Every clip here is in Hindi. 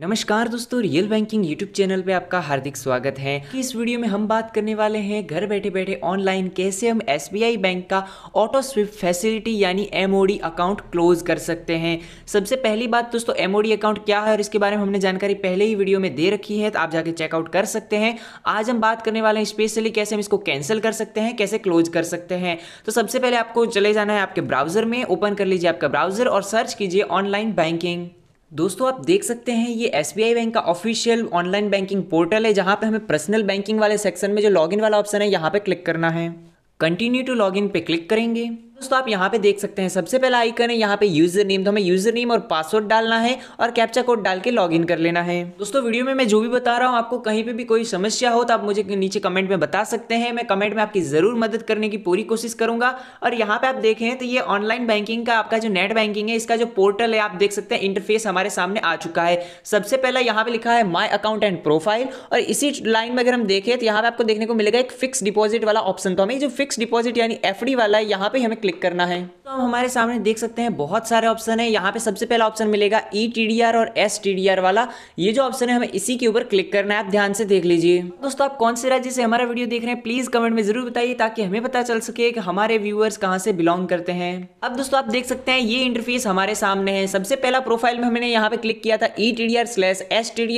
नमस्कार दोस्तों रियल बैंकिंग यूट्यूब चैनल पे आपका हार्दिक स्वागत है इस वीडियो में हम बात करने वाले हैं घर बैठे बैठे ऑनलाइन कैसे हम एस बैंक का ऑटो स्विफ्ट फैसिलिटी यानी एम अकाउंट क्लोज कर सकते हैं सबसे पहली बात दोस्तों एम अकाउंट क्या है और इसके बारे में हमने जानकारी पहले ही वीडियो में दे रखी है तो आप जाके चेकआउट कर सकते हैं आज हम बात करने वाले हैं स्पेशली कैसे हम इसको कैंसिल कर सकते हैं कैसे क्लोज कर सकते हैं तो सबसे पहले आपको चले जाना है आपके ब्राउजर में ओपन कर लीजिए आपका ब्राउजर और सर्च कीजिए ऑनलाइन बैंकिंग दोस्तों आप देख सकते हैं ये एस बैंक का ऑफिशियल ऑनलाइन बैंकिंग पोर्टल है जहाँ पे हमें पर्सनल बैंकिंग वाले सेक्शन में जो लॉगिन वाला ऑप्शन है यहाँ पे क्लिक करना है कंटिन्यू टू लॉगिन पे क्लिक करेंगे दोस्तों आप यहाँ पे देख सकते हैं सबसे पहला आइकन है यहाँ पे यूजर नेम तो हमें यूजर नेम और पासवर्ड डालना है और कैप्चा कोड डाल के इन कर लेना है दोस्तों वीडियो में मैं जो भी बता रहा हूँ आपको कहीं पे भी कोई समस्या हो तो आप मुझे नीचे कमेंट में बता सकते हैं मैं कमेंट में आपकी जरूर मदद करने की पूरी कोशिश करूंगा और यहाँ पे आप देखें तो ये ऑनलाइन बैंकिंग का आपका जो नेट बैंकिंग है इसका जो पोर्टल है आप देख सकते हैं इंटरफेस हमारे सामने आ चुका है सबसे पहला यहाँ पे लिखा है माई अकाउंट एंड प्रोफाइल और इसी लाइन में अगर हम देखें तो यहाँ पे आपको देखने को मिलेगा एक फिक्स डिपोजिट वाला ऑप्शन तो हमें जो फिक्स डिपोजिट यानी एफ वाला है यहाँ पे हमें क्लिक करना है तो हम हमारे सामने देख सकते हैं बहुत सारे ऑप्शन है यहाँ पे सबसे पहला ऑप्शन मिलेगा ई e टी और एस टी वाला ये जो ऑप्शन है हमें इसी के ऊपर क्लिक करना है आप ध्यान से देख लीजिए दोस्तों आप कौन से राज्य से हमारा वीडियो देख रहे हैं प्लीज कमेंट में जरूर बताइए ताकि हमें पता चल सके कि हमारे व्यूअर्स कहाँ से बिलोंग करते हैं अब दोस्तों आप देख सकते हैं ये इंटरफेस हमारे सामने है सबसे पहला प्रोफाइल में हमने यहाँ पे क्लिक किया था E T slash S T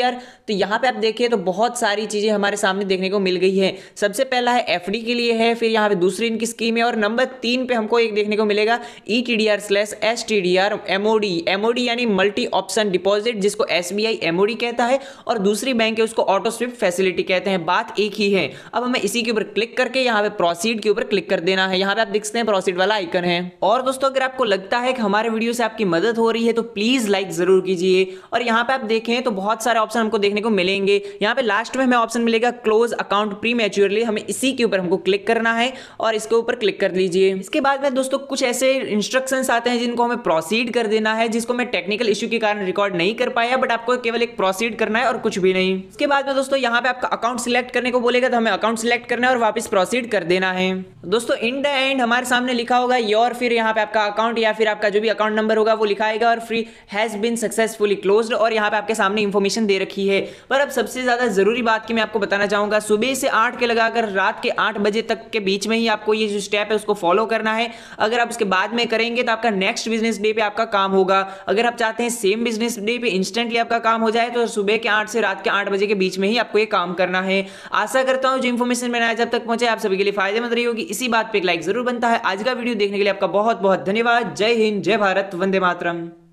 तो यहाँ पे आप देखिए तो बहुत सारी चीजें हमारे सामने देखने को मिल गई है सबसे पहला है एफ के लिए है फिर यहाँ पे दूसरी इनकी स्कीम है और नंबर तीन पे हमको एक देखने को मिलेगा E T D R slash S T D R MOD MOD यानी मल्टी ऑप्शन डिपॉजिट जिसको एस बी आई एमओडी कहता है और दूसरी बैंक है उसको ऑटो स्विप फैसिलिटी कहते हैं बात एक ही है अब हमें इसी के ऊपर क्लिक करके यहाँ पे प्रोसीड के ऊपर क्लिक कर देना है यहाँ पे आप देख सकते हैं प्रोसीड वाला आइकन है और दोस्तों अगर आपको लगता है कि हमारे वीडियो से आपकी मदद हो रही है तो प्लीज लाइक जरूर कीजिए और यहाँ पे आप देखें तो बहुत सारे ऑप्शन हमको देखने को मिलेंगे यहाँ पे लास्ट में हमें ऑप्शन मिलेगा क्लोज अकाउंट प्री मेच्योरली हमें इसी के ऊपर हमको क्लिक करना है और इसके ऊपर क्लिक कर लीजिए इसके बाद है दोस्तों कुछ ऐसे इंस्ट्रक्शन आते हैं जिनको हमें प्रोसीड कर देना है जिसको मैं टेक्निकल इश्यू के कारण रिकॉर्ड नहीं कर पाया बट आपको केवल एक प्रोसीड करना है और कुछ भी नहीं इसके बाद में दोस्तों यहाँ पे आपका अकाउंट सिलेक्ट करने को बोलेगा तो हमें अकाउंट सिलेक्ट करना है और वापस प्रोसीड कर देना है दोस्तों इन द एंड हमारे सामने लिखा होगा योर फिर यहाँ पे आपका अकाउंट या फिर आपका जो भी अकाउंट नंबर होगा वो लिखाएगा और free has been successfully close और यहाँ पे आपके सामने इन्फॉर्मेशन दे रखी है पर अब सबसे ज्यादा जरूरी बात की मैं आपको बताना चाहूंगा सुबह से आठ के लगाकर रात के आठ बजे तक के बीच में ही आपको ये जो स्टेप है उसको फॉलो करना है अगर आप उसके बाद में करेंगे तो आपका नेक्स्ट बिजनेस डे पे आपका काम होगा अगर आप चाहते हैं सेम बिजनेस डे पे इंस्टेंटली आपका काम हो जाए तो सुबह के आठ से रात के आठ बजे के बीच में ही आपको ये काम करना है आशा करता हूँ जो इन्फॉर्मेशन मैंने आज अब तक पहुंचे आप सभी के लिए फायदेमंद रही होगी इसी बात पर एक लाइक जरूर बनता है आज का वीडियो देखने के लिए आपका बहुत बहुत धन्यवाद जय हिंद जय भारत वंदे मातरम